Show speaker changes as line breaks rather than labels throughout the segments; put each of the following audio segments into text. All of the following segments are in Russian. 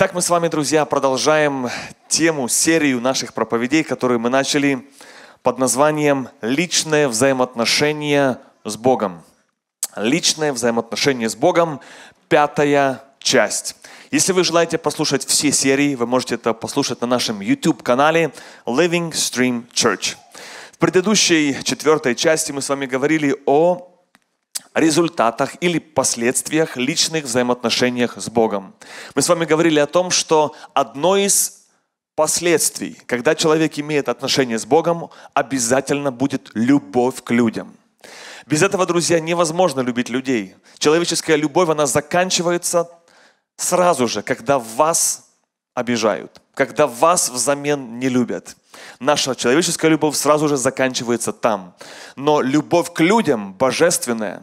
Итак, мы с вами, друзья, продолжаем тему, серию наших проповедей, которую мы начали под названием «Личное взаимоотношение с Богом». Личное взаимоотношение с Богом, пятая часть. Если вы желаете послушать все серии, вы можете это послушать на нашем YouTube-канале Living Stream Church. В предыдущей четвертой части мы с вами говорили о результатах или последствиях личных взаимоотношениях с Богом. Мы с вами говорили о том, что одно из последствий, когда человек имеет отношение с Богом, обязательно будет любовь к людям. Без этого, друзья, невозможно любить людей. Человеческая любовь, она заканчивается сразу же, когда вас обижают, когда вас взамен не любят. Наша человеческая любовь сразу же заканчивается там. Но любовь к людям божественная,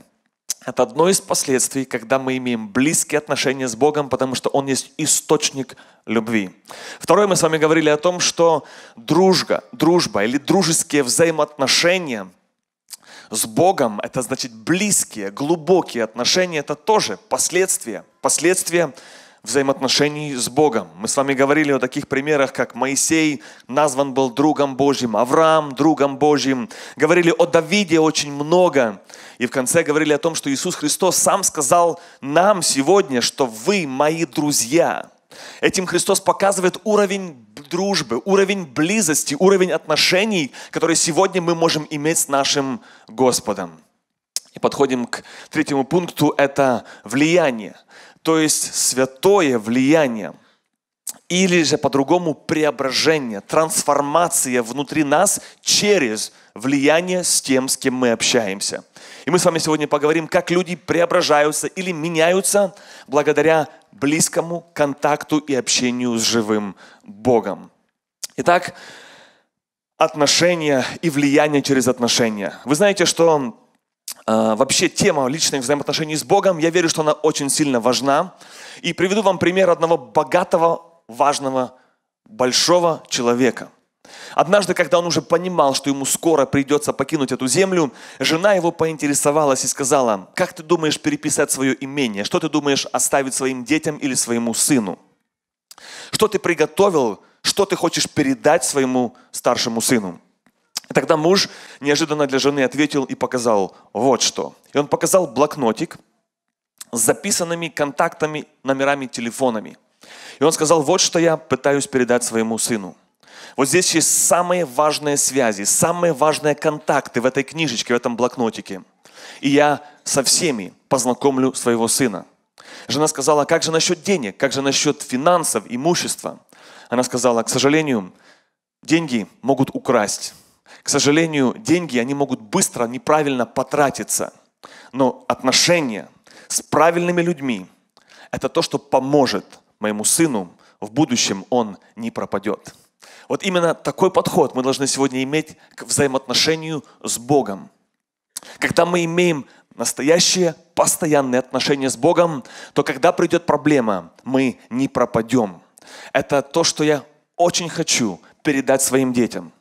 это одно из последствий, когда мы имеем близкие отношения с Богом, потому что Он есть источник любви. Второе, мы с вами говорили о том, что дружба, дружба или дружеские взаимоотношения с Богом, это значит близкие, глубокие отношения, это тоже последствия, последствия взаимоотношений с Богом. Мы с вами говорили о таких примерах, как Моисей назван был другом Божьим, Авраам другом Божьим. Говорили о Давиде очень много. И в конце говорили о том, что Иисус Христос сам сказал нам сегодня, что вы мои друзья. Этим Христос показывает уровень дружбы, уровень близости, уровень отношений, которые сегодня мы можем иметь с нашим Господом. И подходим к третьему пункту – это влияние – то есть святое влияние или же по-другому преображение, трансформация внутри нас через влияние с тем, с кем мы общаемся. И мы с вами сегодня поговорим, как люди преображаются или меняются благодаря близкому контакту и общению с живым Богом. Итак, отношения и влияние через отношения. Вы знаете, что а, вообще тема личных взаимоотношений с Богом, я верю, что она очень сильно важна. И приведу вам пример одного богатого, важного, большого человека. Однажды, когда он уже понимал, что ему скоро придется покинуть эту землю, жена его поинтересовалась и сказала, как ты думаешь переписать свое имение, что ты думаешь оставить своим детям или своему сыну? Что ты приготовил, что ты хочешь передать своему старшему сыну? Тогда муж неожиданно для жены ответил и показал вот что. И он показал блокнотик с записанными контактами, номерами, телефонами. И он сказал, вот что я пытаюсь передать своему сыну. Вот здесь есть самые важные связи, самые важные контакты в этой книжечке, в этом блокнотике. И я со всеми познакомлю своего сына. Жена сказала, как же насчет денег, как же насчет финансов, имущества? Она сказала, к сожалению, деньги могут украсть к сожалению, деньги, они могут быстро, неправильно потратиться. Но отношения с правильными людьми – это то, что поможет моему сыну в будущем он не пропадет. Вот именно такой подход мы должны сегодня иметь к взаимоотношению с Богом. Когда мы имеем настоящие постоянные отношения с Богом, то когда придет проблема, мы не пропадем. Это то, что я очень хочу передать своим детям.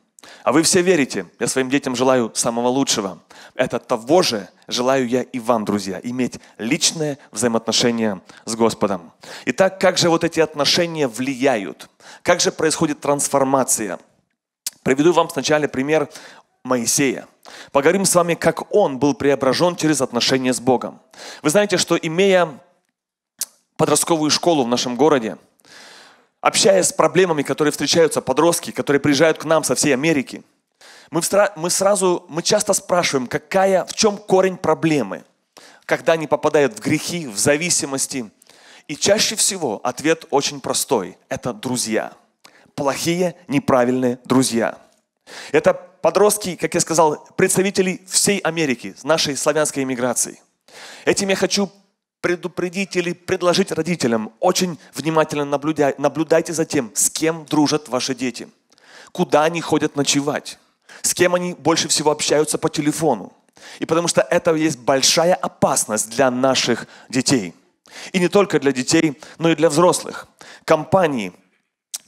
А вы все верите. Я своим детям желаю самого лучшего. Это того же желаю я и вам, друзья, иметь личное взаимоотношение с Господом. Итак, как же вот эти отношения влияют? Как же происходит трансформация? Приведу вам сначала пример Моисея. Поговорим с вами, как он был преображен через отношения с Богом. Вы знаете, что имея подростковую школу в нашем городе, общаясь с проблемами, которые встречаются подростки, которые приезжают к нам со всей Америки, мы, встра- мы сразу, мы часто спрашиваем, какая, в чем корень проблемы, когда они попадают в грехи, в зависимости. И чаще всего ответ очень простой. Это друзья. Плохие, неправильные друзья. Это подростки, как я сказал, представителей всей Америки, нашей славянской иммиграции. Этим я хочу предупредить или предложить родителям, очень внимательно наблюдя, наблюдайте за тем, с кем дружат ваши дети, куда они ходят ночевать, с кем они больше всего общаются по телефону. И потому что это есть большая опасность для наших детей. И не только для детей, но и для взрослых. Компании,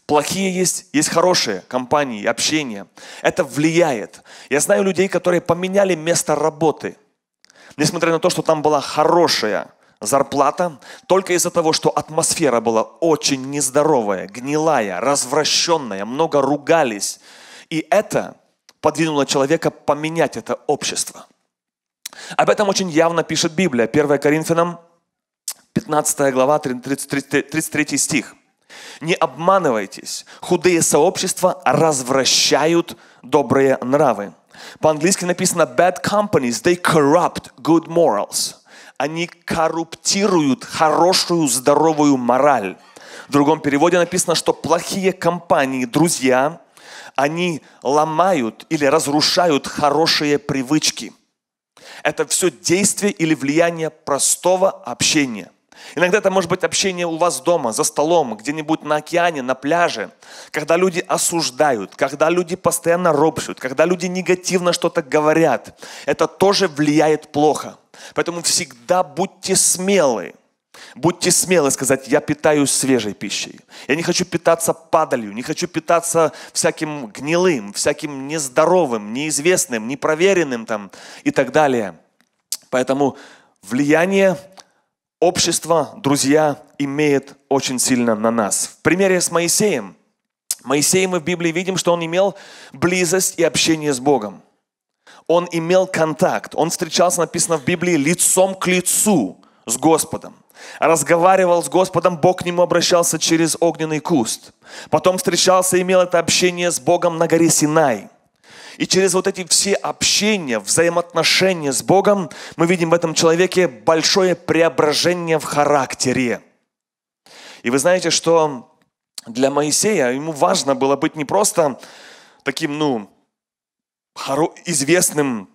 Плохие есть, есть хорошие компании, общение. Это влияет. Я знаю людей, которые поменяли место работы. Несмотря на то, что там была хорошая зарплата только из-за того, что атмосфера была очень нездоровая, гнилая, развращенная, много ругались. И это подвинуло человека поменять это общество. Об этом очень явно пишет Библия, 1 Коринфянам 15 глава, 33, стих. «Не обманывайтесь, худые сообщества развращают добрые нравы». По-английски написано «bad companies, they corrupt good morals» они корруптируют хорошую, здоровую мораль. В другом переводе написано, что плохие компании, друзья, они ломают или разрушают хорошие привычки. Это все действие или влияние простого общения. Иногда это может быть общение у вас дома, за столом, где-нибудь на океане, на пляже, когда люди осуждают, когда люди постоянно ропщут, когда люди негативно что-то говорят. Это тоже влияет плохо. Поэтому всегда будьте смелы. Будьте смелы сказать, я питаюсь свежей пищей. Я не хочу питаться падалью, не хочу питаться всяким гнилым, всяким нездоровым, неизвестным, непроверенным там и так далее. Поэтому влияние общества, друзья, имеет очень сильно на нас. В примере с Моисеем. Моисей мы в Библии видим, что он имел близость и общение с Богом он имел контакт, он встречался, написано в Библии, лицом к лицу с Господом. Разговаривал с Господом, Бог к нему обращался через огненный куст. Потом встречался и имел это общение с Богом на горе Синай. И через вот эти все общения, взаимоотношения с Богом, мы видим в этом человеке большое преображение в характере. И вы знаете, что для Моисея ему важно было быть не просто таким, ну, известным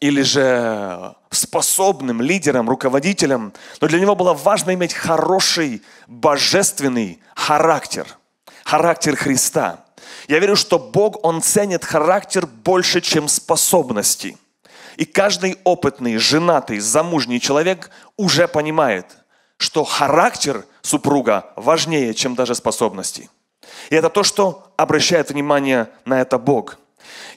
или же способным лидером, руководителем, но для него было важно иметь хороший, божественный характер, характер Христа. Я верю, что Бог, Он ценит характер больше, чем способности. И каждый опытный, женатый, замужний человек уже понимает, что характер супруга важнее, чем даже способности. И это то, что обращает внимание на это Бог –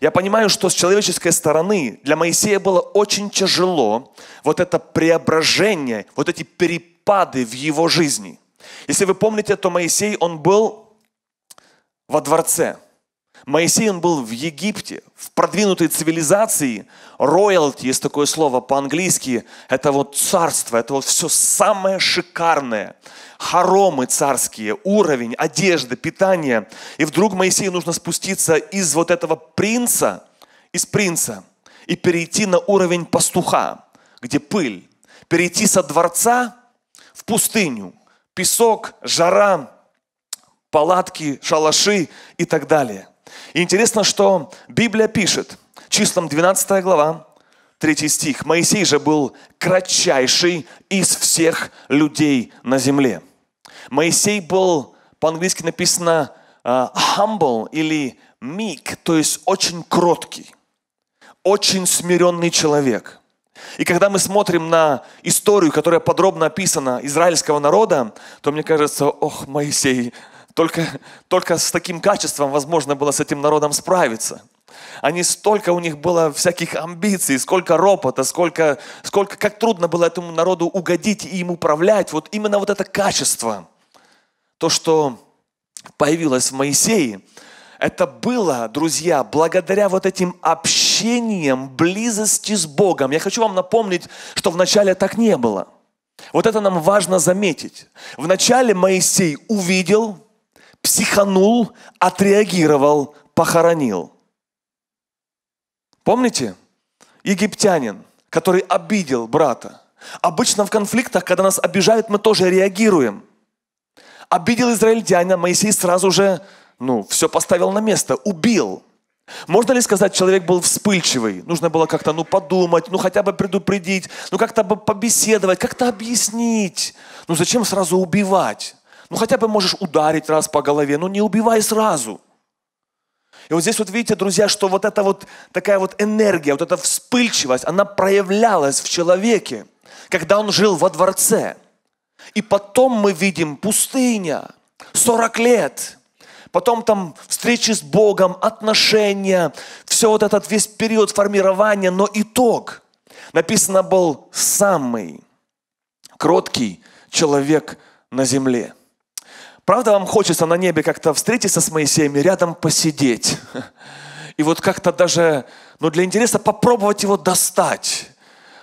я понимаю, что с человеческой стороны для Моисея было очень тяжело вот это преображение, вот эти перепады в его жизни. Если вы помните, то Моисей, он был во дворце – Моисей, он был в Египте, в продвинутой цивилизации. Роялти, есть такое слово по-английски, это вот царство, это вот все самое шикарное. Хоромы царские, уровень, одежды, питание. И вдруг Моисею нужно спуститься из вот этого принца, из принца, и перейти на уровень пастуха, где пыль. Перейти со дворца в пустыню, песок, жара, палатки, шалаши и так далее – и интересно, что Библия пишет, числом 12 глава, 3 стих, «Моисей же был кратчайший из всех людей на земле». Моисей был, по-английски написано а, humble или meek, то есть очень кроткий, очень смиренный человек. И когда мы смотрим на историю, которая подробно описана израильского народа, то мне кажется, ох, Моисей, только, только с таким качеством возможно было с этим народом справиться. Они столько у них было всяких амбиций, сколько ропота, сколько, сколько, как трудно было этому народу угодить и им управлять. Вот именно вот это качество, то, что появилось в Моисее, это было, друзья, благодаря вот этим общениям, близости с Богом. Я хочу вам напомнить, что вначале так не было. Вот это нам важно заметить. Вначале Моисей увидел, психанул, отреагировал, похоронил. Помните? Египтянин, который обидел брата. Обычно в конфликтах, когда нас обижают, мы тоже реагируем. Обидел израильтянина, Моисей сразу же, ну, все поставил на место, убил. Можно ли сказать, человек был вспыльчивый? Нужно было как-то, ну, подумать, ну, хотя бы предупредить, ну, как-то бы побеседовать, как-то объяснить. Ну, зачем сразу убивать? Ну хотя бы можешь ударить раз по голове, но ну, не убивай сразу. И вот здесь вот видите, друзья, что вот эта вот такая вот энергия, вот эта вспыльчивость, она проявлялась в человеке, когда он жил во дворце. И потом мы видим пустыня, 40 лет, потом там встречи с Богом, отношения, все вот этот весь период формирования, но итог, написано, был самый кроткий человек на земле. Правда вам хочется на небе как-то встретиться с Моисеем и рядом посидеть? И вот как-то даже, ну для интереса попробовать его достать.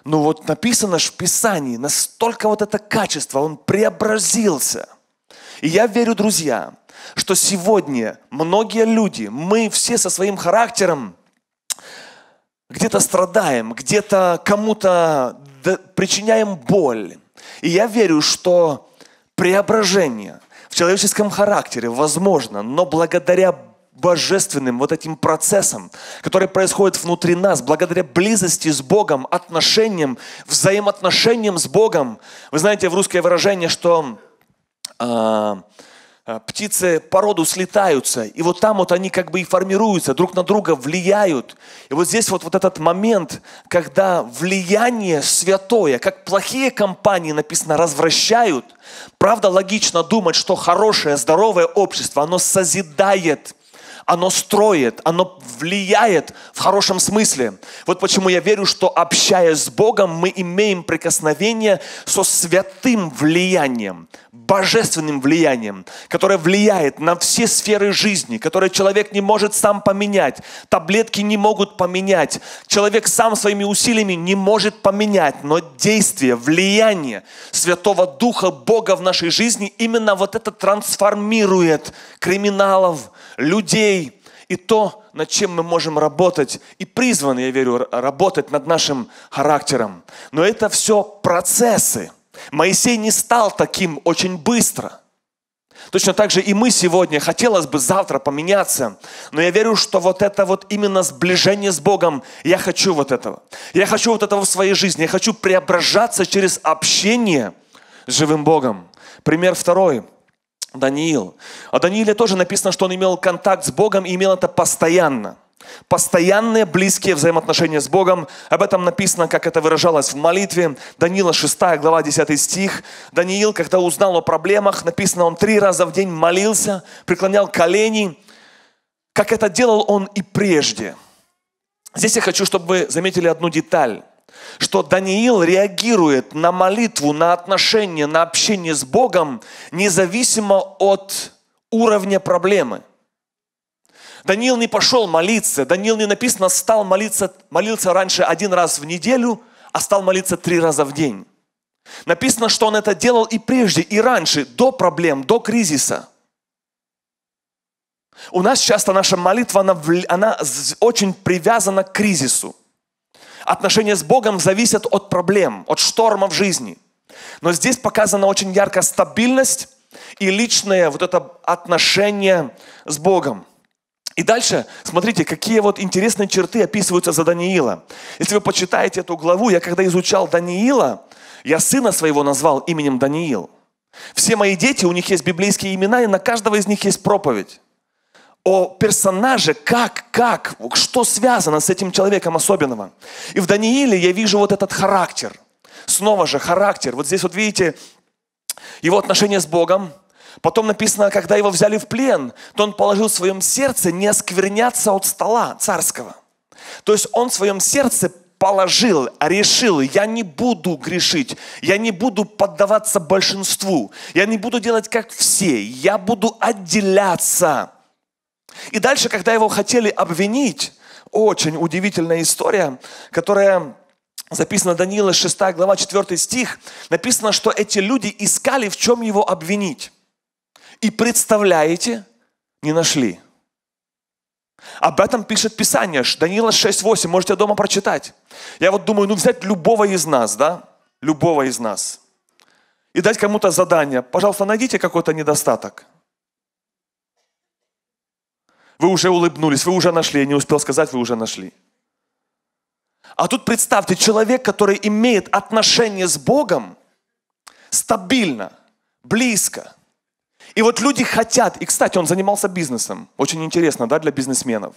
Ну вот написано в Писании, настолько вот это качество, он преобразился. И я верю, друзья, что сегодня многие люди, мы все со своим характером где-то страдаем, где-то кому-то причиняем боль. И я верю, что преображение, в человеческом характере, возможно, но благодаря божественным вот этим процессам, которые происходят внутри нас, благодаря близости с Богом, отношениям, взаимоотношениям с Богом. Вы знаете, в русское выражение, что э, а, птицы по роду слетаются, и вот там вот они как бы и формируются, друг на друга влияют. И вот здесь вот, вот этот момент, когда влияние святое, как плохие компании, написано, развращают, правда логично думать, что хорошее, здоровое общество, оно созидает – оно строит, оно влияет в хорошем смысле. Вот почему я верю, что общаясь с Богом, мы имеем прикосновение со святым влиянием, божественным влиянием, которое влияет на все сферы жизни, которое человек не может сам поменять, таблетки не могут поменять, человек сам своими усилиями не может поменять, но действие, влияние Святого Духа Бога в нашей жизни именно вот это трансформирует криминалов, людей, и то, над чем мы можем работать, и призваны, я верю, работать над нашим характером. Но это все процессы. Моисей не стал таким очень быстро. Точно так же и мы сегодня, хотелось бы завтра поменяться, но я верю, что вот это вот именно сближение с Богом, я хочу вот этого. Я хочу вот этого в своей жизни, я хочу преображаться через общение с живым Богом. Пример второй. Даниил. О Данииле тоже написано, что он имел контакт с Богом и имел это постоянно. Постоянные близкие взаимоотношения с Богом. Об этом написано, как это выражалось в молитве. Даниила 6 глава 10 стих. Даниил, когда узнал о проблемах, написано, он три раза в день молился, преклонял колени. Как это делал он и прежде. Здесь я хочу, чтобы вы заметили одну деталь что Даниил реагирует на молитву, на отношения, на общение с Богом, независимо от уровня проблемы. Даниил не пошел молиться, Даниил не написано стал молиться, молился раньше один раз в неделю, а стал молиться три раза в день. Написано, что он это делал и прежде, и раньше, до проблем, до кризиса – у нас часто наша молитва, она, она очень привязана к кризису. Отношения с Богом зависят от проблем, от шторма в жизни. Но здесь показана очень яркая стабильность и личное вот это отношение с Богом. И дальше, смотрите, какие вот интересные черты описываются за Даниила. Если вы почитаете эту главу, я когда изучал Даниила, я сына своего назвал именем Даниил. Все мои дети, у них есть библейские имена, и на каждого из них есть проповедь о персонаже, как, как, что связано с этим человеком особенного. И в Данииле я вижу вот этот характер. Снова же характер. Вот здесь вот видите его отношение с Богом. Потом написано, когда его взяли в плен, то он положил в своем сердце не оскверняться от стола царского. То есть он в своем сердце положил, решил, я не буду грешить, я не буду поддаваться большинству, я не буду делать как все, я буду отделяться. И дальше, когда его хотели обвинить, очень удивительная история, которая записана Даниила 6 глава 4 стих, написано, что эти люди искали, в чем его обвинить. И представляете, не нашли. Об этом пишет Писание, Даниила 6.8, можете дома прочитать. Я вот думаю, ну взять любого из нас, да, любого из нас, и дать кому-то задание, пожалуйста, найдите какой-то недостаток. Вы уже улыбнулись, вы уже нашли. Я не успел сказать, вы уже нашли. А тут представьте, человек, который имеет отношение с Богом, стабильно, близко. И вот люди хотят, и, кстати, он занимался бизнесом. Очень интересно, да, для бизнесменов.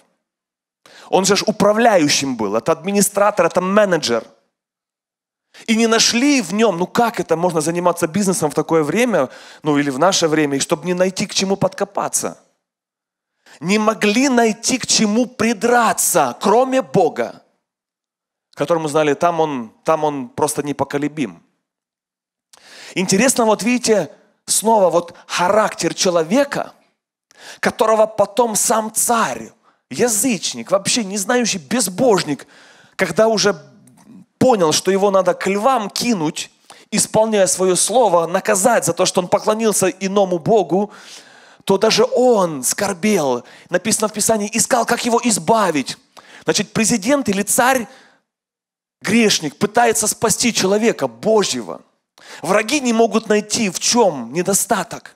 Он же управляющим был, это администратор, это менеджер. И не нашли в нем, ну как это можно заниматься бизнесом в такое время, ну или в наше время, и чтобы не найти к чему подкопаться – не могли найти к чему придраться, кроме Бога, которому знали, там он, там он просто непоколебим. Интересно, вот видите, снова вот характер человека, которого потом сам царь, язычник, вообще не знающий безбожник, когда уже понял, что его надо к львам кинуть, исполняя свое слово, наказать за то, что он поклонился иному Богу, то даже он скорбел, написано в Писании, искал, как его избавить. Значит, президент или царь, грешник, пытается спасти человека Божьего. Враги не могут найти, в чем недостаток.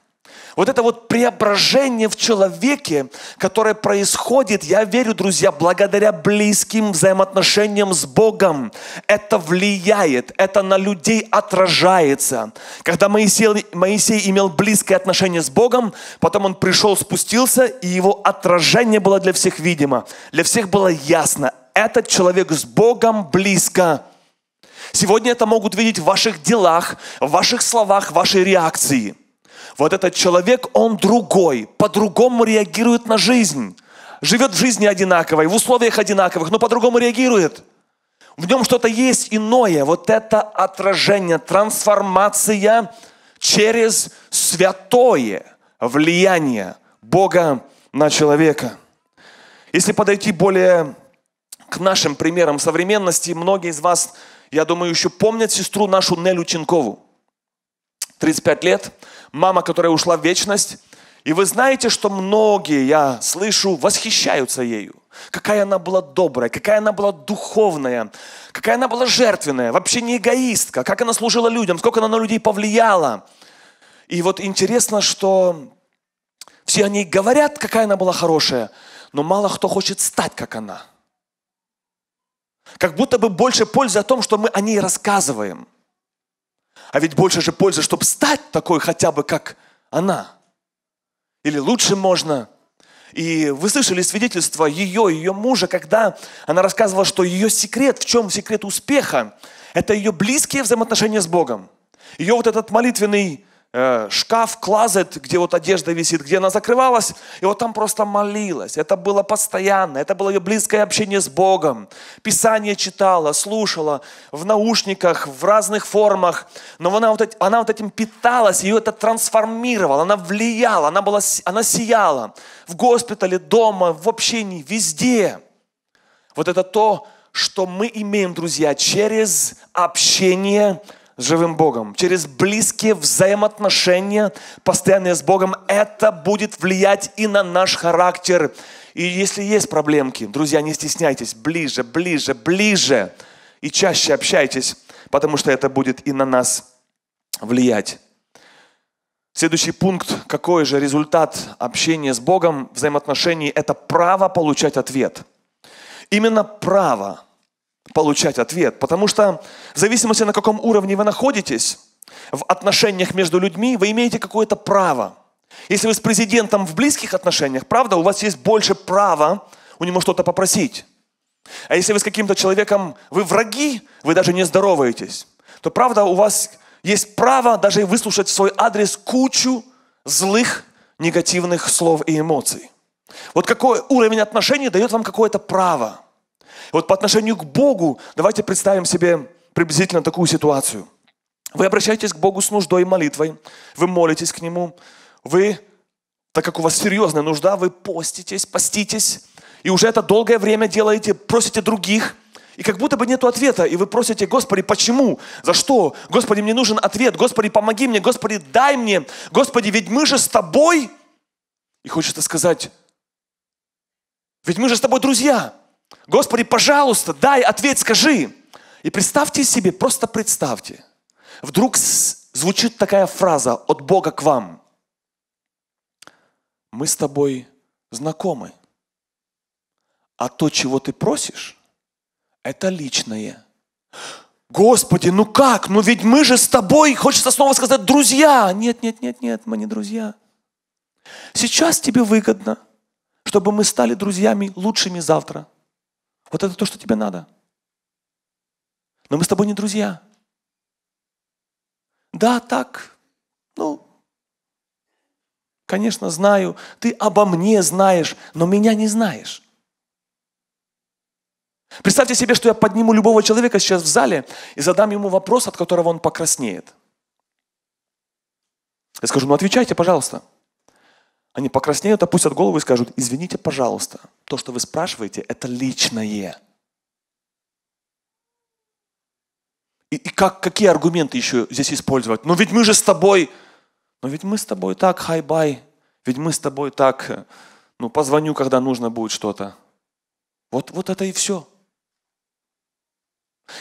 Вот это вот преображение в человеке, которое происходит, я верю, друзья, благодаря близким взаимоотношениям с Богом. Это влияет, это на людей отражается. Когда Моисей, Моисей имел близкое отношение с Богом, потом он пришел, спустился, и его отражение было для всех видимо. Для всех было ясно, этот человек с Богом близко. Сегодня это могут видеть в ваших делах, в ваших словах, в вашей реакции – вот этот человек, он другой, по-другому реагирует на жизнь. Живет в жизни одинаковой, в условиях одинаковых, но по-другому реагирует. В нем что-то есть иное. Вот это отражение, трансформация через святое влияние Бога на человека. Если подойти более к нашим примерам современности, многие из вас, я думаю, еще помнят сестру нашу Нелю Ченкову. 35 лет мама, которая ушла в вечность. И вы знаете, что многие, я слышу, восхищаются ею. Какая она была добрая, какая она была духовная, какая она была жертвенная, вообще не эгоистка, как она служила людям, сколько она на людей повлияла. И вот интересно, что все они говорят, какая она была хорошая, но мало кто хочет стать, как она. Как будто бы больше пользы о том, что мы о ней рассказываем – а ведь больше же пользы, чтобы стать такой хотя бы, как она. Или лучше можно. И вы слышали свидетельство ее, ее мужа, когда она рассказывала, что ее секрет, в чем секрет успеха, это ее близкие взаимоотношения с Богом. Ее вот этот молитвенный Э, шкаф, клазет, где вот одежда висит, где она закрывалась, и вот там просто молилась. Это было постоянно, это было ее близкое общение с Богом. Писание читала, слушала в наушниках, в разных формах, но она вот, она вот этим питалась, ее это трансформировало, она влияла, она, была, она сияла в госпитале, дома, в общении, везде. Вот это то, что мы имеем, друзья, через общение с живым Богом, через близкие взаимоотношения, постоянные с Богом, это будет влиять и на наш характер. И если есть проблемки, друзья, не стесняйтесь, ближе, ближе, ближе и чаще общайтесь, потому что это будет и на нас влиять. Следующий пункт, какой же результат общения с Богом, взаимоотношений, это право получать ответ. Именно право – получать ответ. Потому что в зависимости на каком уровне вы находитесь в отношениях между людьми, вы имеете какое-то право. Если вы с президентом в близких отношениях, правда, у вас есть больше права у него что-то попросить. А если вы с каким-то человеком, вы враги, вы даже не здороваетесь, то правда у вас есть право даже выслушать в свой адрес кучу злых, негативных слов и эмоций. Вот какой уровень отношений дает вам какое-то право – вот по отношению к Богу давайте представим себе приблизительно такую ситуацию. Вы обращаетесь к Богу с нуждой и молитвой, вы молитесь к Нему, вы, так как у вас серьезная нужда, вы поститесь, поститесь, и уже это долгое время делаете, просите других, и как будто бы нет ответа, и вы просите, Господи, почему? За что? Господи, мне нужен ответ, Господи, помоги мне, Господи, дай мне, Господи, ведь мы же с Тобой. И хочется сказать, ведь мы же с Тобой друзья. Господи, пожалуйста, дай ответ, скажи. И представьте себе, просто представьте. Вдруг звучит такая фраза от Бога к вам. Мы с тобой знакомы. А то, чего ты просишь, это личное. Господи, ну как? Ну ведь мы же с тобой, хочется снова сказать, друзья. Нет, нет, нет, нет, мы не друзья. Сейчас тебе выгодно, чтобы мы стали друзьями лучшими завтра – вот это то, что тебе надо. Но мы с тобой не друзья. Да, так. Ну, конечно, знаю. Ты обо мне знаешь, но меня не знаешь. Представьте себе, что я подниму любого человека сейчас в зале и задам ему вопрос, от которого он покраснеет. Я скажу, ну отвечайте, пожалуйста. Они покраснеют, опустят голову и скажут, извините, пожалуйста, то, что вы спрашиваете, это личное. И, и как, какие аргументы еще здесь использовать? Но ведь мы же с тобой, но ведь мы с тобой так, хай-бай, ведь мы с тобой так, ну позвоню, когда нужно будет что-то. Вот, вот это и все.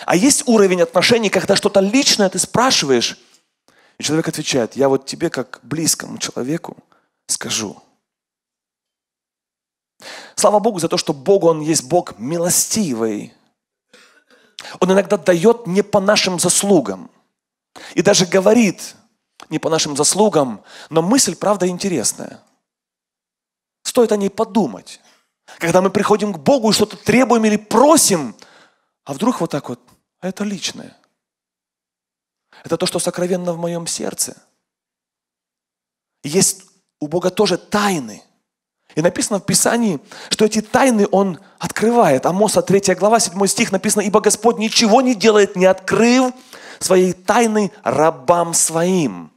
А есть уровень отношений, когда что-то личное ты спрашиваешь, и человек отвечает, я вот тебе как близкому человеку скажу. Слава Богу за то, что Бог, Он есть Бог милостивый. Он иногда дает не по нашим заслугам. И даже говорит не по нашим заслугам, но мысль, правда, интересная. Стоит о ней подумать. Когда мы приходим к Богу и что-то требуем или просим, а вдруг вот так вот, а это личное. Это то, что сокровенно в моем сердце. Есть у Бога тоже тайны. И написано в Писании, что эти тайны Он открывает. Амоса 3 глава, 7 стих написано, «Ибо Господь ничего не делает, не открыв своей тайны рабам своим».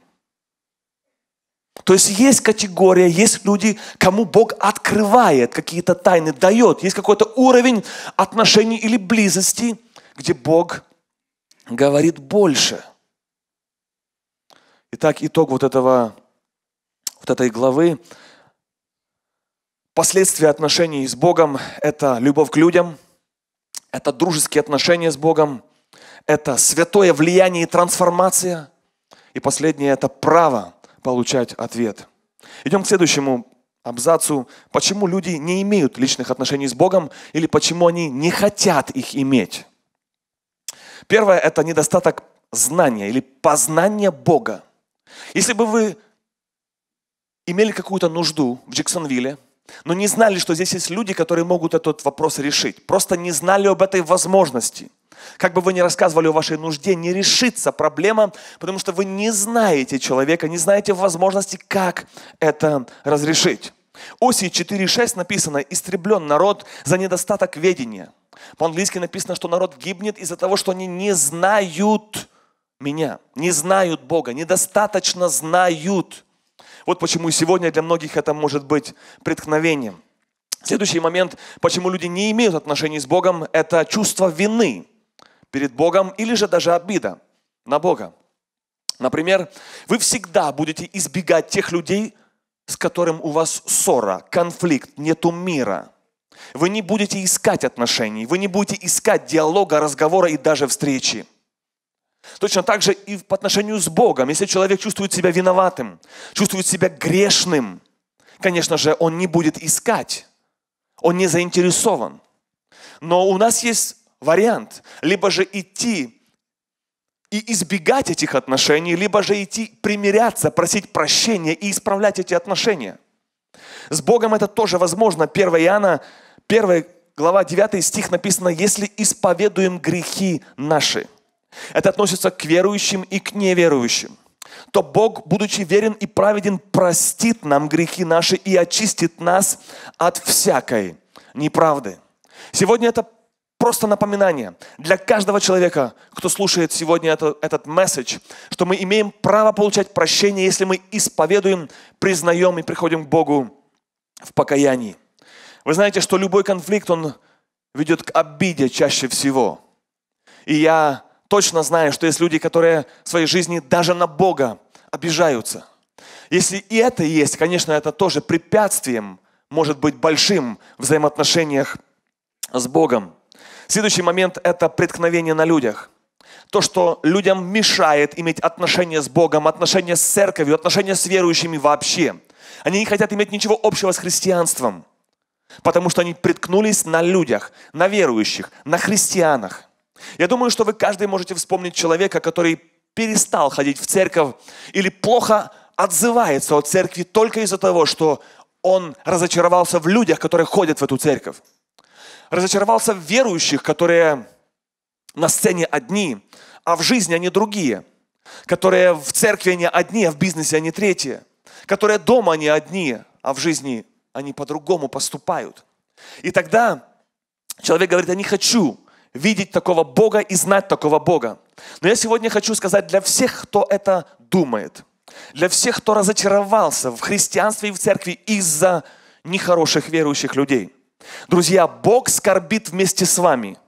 То есть есть категория, есть люди, кому Бог открывает какие-то тайны, дает. Есть какой-то уровень отношений или близости, где Бог говорит больше. Итак, итог вот этого вот этой главы. Последствия отношений с Богом – это любовь к людям, это дружеские отношения с Богом, это святое влияние и трансформация. И последнее – это право получать ответ. Идем к следующему абзацу, почему люди не имеют личных отношений с Богом или почему они не хотят их иметь. Первое – это недостаток знания или познания Бога. Если бы вы имели какую-то нужду в Джексонвилле, но не знали, что здесь есть люди, которые могут этот вопрос решить. Просто не знали об этой возможности. Как бы вы ни рассказывали о вашей нужде, не решится проблема, потому что вы не знаете человека, не знаете возможности, как это разрешить. Оси 4.6 написано «Истреблен народ за недостаток ведения». По-английски написано, что народ гибнет из-за того, что они не знают меня, не знают Бога, недостаточно знают. Вот почему сегодня для многих это может быть преткновением. Следующий момент, почему люди не имеют отношений с Богом, это чувство вины перед Богом или же даже обида на Бога. Например, вы всегда будете избегать тех людей, с которым у вас ссора, конфликт, нету мира. Вы не будете искать отношений, вы не будете искать диалога, разговора и даже встречи. Точно так же и по отношению с Богом. Если человек чувствует себя виноватым, чувствует себя грешным, конечно же, он не будет искать, он не заинтересован. Но у нас есть вариант, либо же идти и избегать этих отношений, либо же идти примиряться, просить прощения и исправлять эти отношения. С Богом это тоже возможно. 1 Иоанна, 1 глава 9 стих написано, если исповедуем грехи наши – это относится к верующим и к неверующим, то Бог, будучи верен и праведен, простит нам грехи наши и очистит нас от всякой неправды. Сегодня это просто напоминание для каждого человека, кто слушает сегодня это, этот месседж, что мы имеем право получать прощение, если мы исповедуем, признаем и приходим к Богу в покаянии. Вы знаете, что любой конфликт, он ведет к обиде чаще всего. И я точно знаю, что есть люди, которые в своей жизни даже на Бога обижаются. Если и это есть, конечно, это тоже препятствием может быть большим в взаимоотношениях с Богом. Следующий момент – это преткновение на людях. То, что людям мешает иметь отношения с Богом, отношения с церковью, отношения с верующими вообще. Они не хотят иметь ничего общего с христианством, потому что они приткнулись на людях, на верующих, на христианах. Я думаю, что вы каждый можете вспомнить человека, который перестал ходить в церковь или плохо отзывается от церкви только из-за того, что он разочаровался в людях, которые ходят в эту церковь. Разочаровался в верующих, которые на сцене одни, а в жизни они другие. Которые в церкви они одни, а в бизнесе они третьи. Которые дома они одни, а в жизни они по-другому поступают. И тогда человек говорит, я не хочу видеть такого Бога и знать такого Бога. Но я сегодня хочу сказать для всех, кто это думает, для всех, кто разочаровался в христианстве и в церкви из-за нехороших верующих людей. Друзья, Бог скорбит вместе с вами.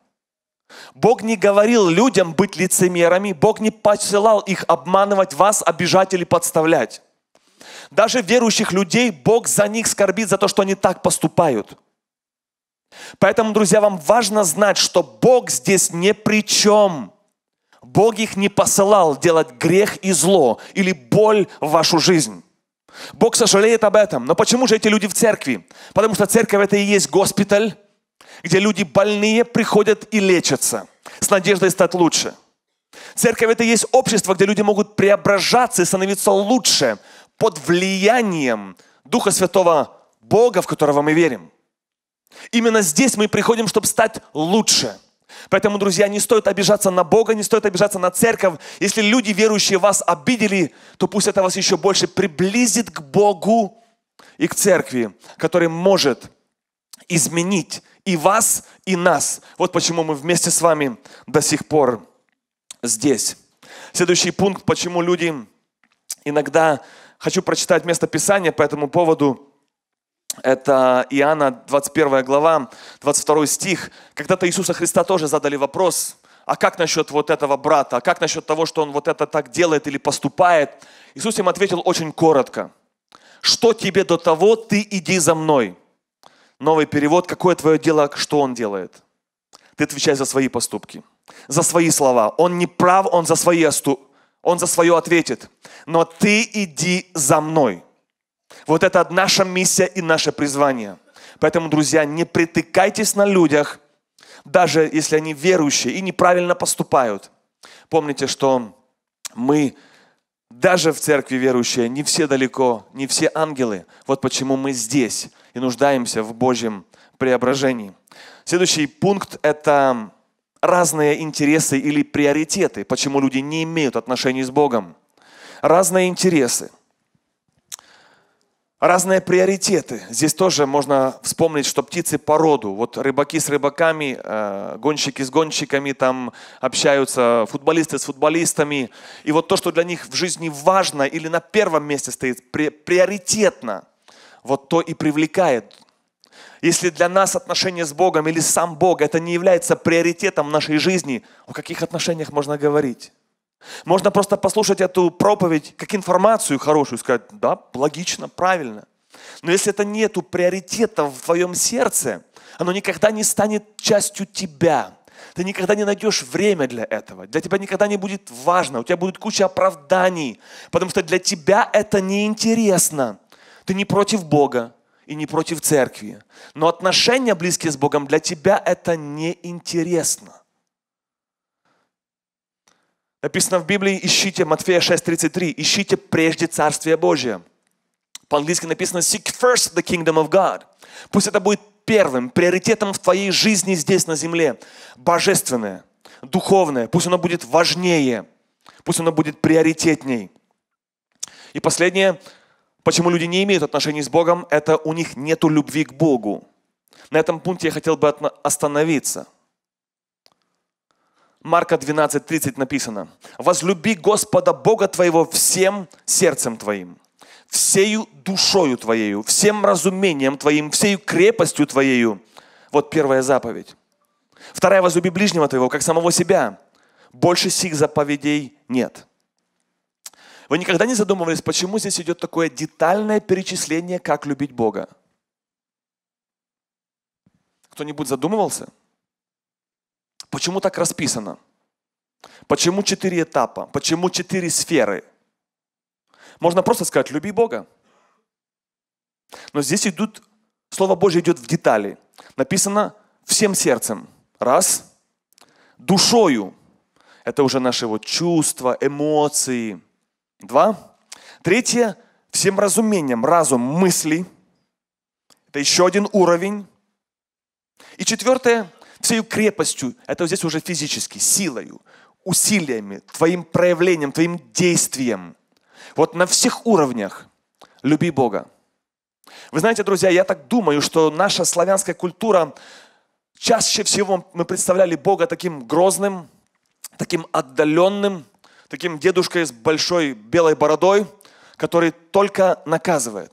Бог не говорил людям быть лицемерами, Бог не посылал их обманывать вас, обижать или подставлять. Даже верующих людей Бог за них скорбит за то, что они так поступают – Поэтому, друзья, вам важно знать, что Бог здесь не при чем. Бог их не посылал делать грех и зло или боль в вашу жизнь. Бог сожалеет об этом. Но почему же эти люди в церкви? Потому что церковь это и есть госпиталь, где люди больные приходят и лечатся с надеждой стать лучше. Церковь это и есть общество, где люди могут преображаться и становиться лучше под влиянием Духа Святого Бога, в которого мы верим. Именно здесь мы приходим, чтобы стать лучше. Поэтому, друзья, не стоит обижаться на Бога, не стоит обижаться на церковь. Если люди, верующие вас, обидели, то пусть это вас еще больше приблизит к Богу и к церкви, который может изменить и вас, и нас. Вот почему мы вместе с вами до сих пор здесь. Следующий пункт, почему люди иногда... Хочу прочитать место Писания по этому поводу. Это Иоанна 21 глава, 22 стих. Когда-то Иисуса Христа тоже задали вопрос, а как насчет вот этого брата, а как насчет того, что он вот это так делает или поступает? Иисус им ответил очень коротко. Что тебе до того, ты иди за мной. Новый перевод, какое твое дело, что он делает? Ты отвечай за свои поступки, за свои слова. Он не прав, он за свои осту... он за свое ответит. Но ты иди за мной. Вот это наша миссия и наше призвание. Поэтому, друзья, не притыкайтесь на людях, даже если они верующие и неправильно поступают. Помните, что мы даже в церкви верующие, не все далеко, не все ангелы. Вот почему мы здесь и нуждаемся в Божьем преображении. Следующий пункт – это разные интересы или приоритеты, почему люди не имеют отношений с Богом. Разные интересы – Разные приоритеты. Здесь тоже можно вспомнить, что птицы по роду. Вот рыбаки с рыбаками, э, гонщики с гонщиками там общаются, футболисты с футболистами. И вот то, что для них в жизни важно или на первом месте стоит, приоритетно, вот то и привлекает. Если для нас отношения с Богом или сам Бог, это не является приоритетом в нашей жизни, о каких отношениях можно говорить? Можно просто послушать эту проповедь как информацию хорошую, сказать, да, логично, правильно. Но если это нету приоритета в твоем сердце, оно никогда не станет частью тебя. Ты никогда не найдешь время для этого. Для тебя никогда не будет важно. У тебя будет куча оправданий, потому что для тебя это неинтересно. Ты не против Бога и не против церкви. Но отношения близкие с Богом для тебя это неинтересно. Написано в Библии, ищите, Матфея 6.33, ищите прежде Царствие Божие. По-английски написано seek first the kingdom of God. Пусть это будет первым приоритетом в твоей жизни здесь на земле. Божественное, духовное. Пусть оно будет важнее. Пусть оно будет приоритетней. И последнее, почему люди не имеют отношений с Богом, это у них нет любви к Богу. На этом пункте я хотел бы остановиться. Марка 12:30 написано, «Возлюби Господа Бога твоего всем сердцем твоим, всею душою твоею, всем разумением твоим, всею крепостью твоею». Вот первая заповедь. Вторая – возлюби ближнего твоего, как самого себя. Больше сих заповедей нет. Вы никогда не задумывались, почему здесь идет такое детальное перечисление, как любить Бога? Кто-нибудь задумывался? Почему так расписано? Почему четыре этапа? Почему четыре сферы? Можно просто сказать, люби Бога. Но здесь идут, Слово Божье идет в детали. Написано всем сердцем. Раз. Душою. Это уже наши вот чувства, эмоции. Два. Третье. Всем разумением. Разум, мысли. Это еще один уровень. И четвертое всею крепостью, это здесь уже физически, силою, усилиями, твоим проявлением, твоим действием. Вот на всех уровнях люби Бога. Вы знаете, друзья, я так думаю, что наша славянская культура, чаще всего мы представляли Бога таким грозным, таким отдаленным, таким дедушкой с большой белой бородой, который только наказывает.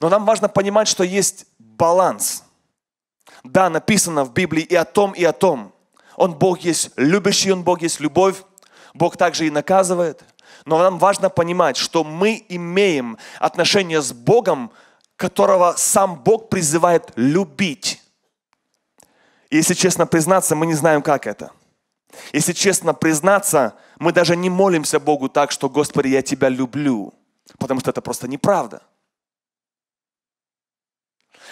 Но нам важно понимать, что есть баланс – да, написано в Библии и о том, и о том. Он Бог есть любящий, Он Бог есть любовь. Бог также и наказывает. Но нам важно понимать, что мы имеем отношение с Богом, которого сам Бог призывает любить. если честно признаться, мы не знаем, как это. Если честно признаться, мы даже не молимся Богу так, что «Господи, я Тебя люблю», потому что это просто неправда –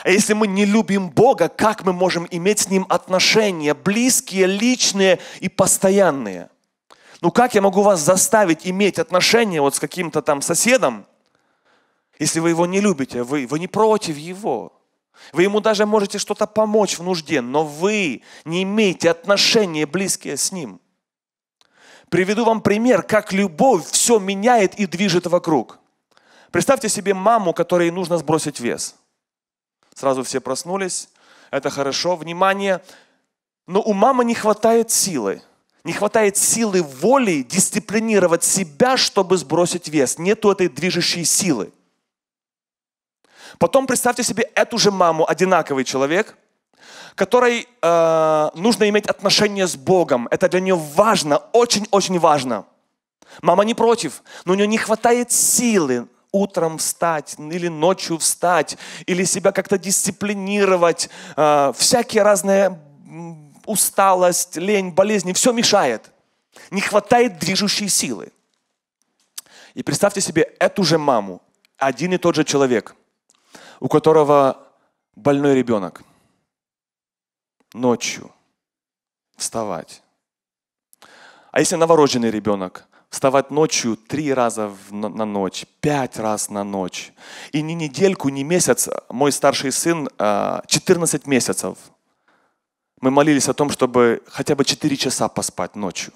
а если мы не любим Бога, как мы можем иметь с Ним отношения, близкие, личные и постоянные? Ну как я могу вас заставить иметь отношения вот с каким-то там соседом, если вы его не любите, вы, вы не против его? Вы ему даже можете что-то помочь в нужде, но вы не имеете отношения близкие с ним. Приведу вам пример, как любовь все меняет и движет вокруг. Представьте себе маму, которой нужно сбросить вес – Сразу все проснулись. Это хорошо. Внимание. Но у мамы не хватает силы. Не хватает силы воли дисциплинировать себя, чтобы сбросить вес. Нету этой движущей силы. Потом представьте себе эту же маму, одинаковый человек, которой э, нужно иметь отношение с Богом. Это для нее важно, очень-очень важно. Мама не против, но у нее не хватает силы утром встать или ночью встать, или себя как-то дисциплинировать. Э, всякие разные усталость, лень, болезни, все мешает. Не хватает движущей силы. И представьте себе эту же маму, один и тот же человек, у которого больной ребенок. Ночью вставать. А если новорожденный ребенок? вставать ночью три раза на ночь, пять раз на ночь. И ни недельку, ни месяц мой старший сын 14 а, месяцев. Мы молились о том, чтобы хотя бы 4 часа поспать ночью.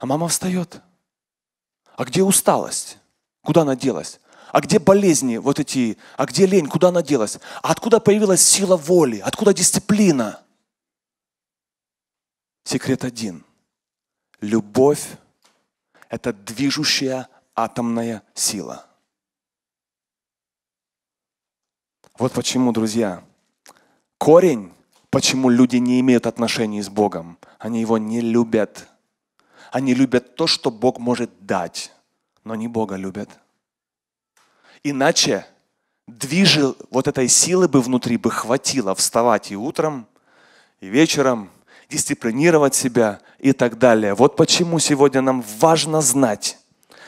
А мама встает. А где усталость? Куда она делась? А где болезни вот эти? А где лень? Куда она делась? А откуда появилась сила воли? Откуда дисциплина? Секрет один – Любовь – это движущая атомная сила. Вот почему, друзья, корень, почему люди не имеют отношений с Богом, они его не любят. Они любят то, что Бог может дать, но не Бога любят. Иначе движил вот этой силы бы внутри бы хватило вставать и утром, и вечером – дисциплинировать себя и так далее. Вот почему сегодня нам важно знать,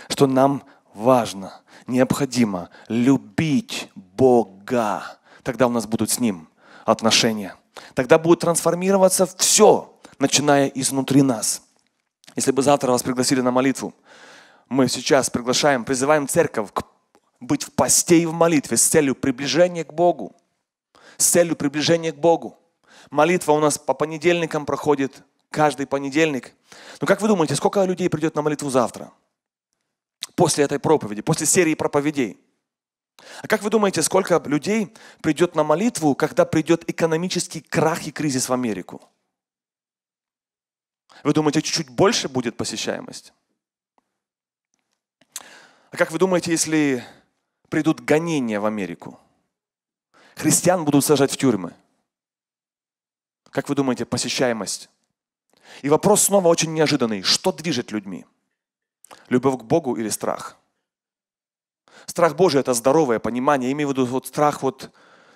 что нам важно, необходимо любить Бога. Тогда у нас будут с Ним отношения. Тогда будет трансформироваться все, начиная изнутри нас. Если бы завтра вас пригласили на молитву, мы сейчас приглашаем, призываем церковь к быть в посте и в молитве с целью приближения к Богу. С целью приближения к Богу. Молитва у нас по понедельникам проходит каждый понедельник. Но ну, как вы думаете, сколько людей придет на молитву завтра? После этой проповеди, после серии проповедей. А как вы думаете, сколько людей придет на молитву, когда придет экономический крах и кризис в Америку? Вы думаете, чуть-чуть больше будет посещаемость? А как вы думаете, если придут гонения в Америку? Христиан будут сажать в тюрьмы – как вы думаете, посещаемость? И вопрос снова очень неожиданный. Что движет людьми? Любовь к Богу или страх? Страх Божий – это здоровое понимание. Я имею в виду вот страх, вот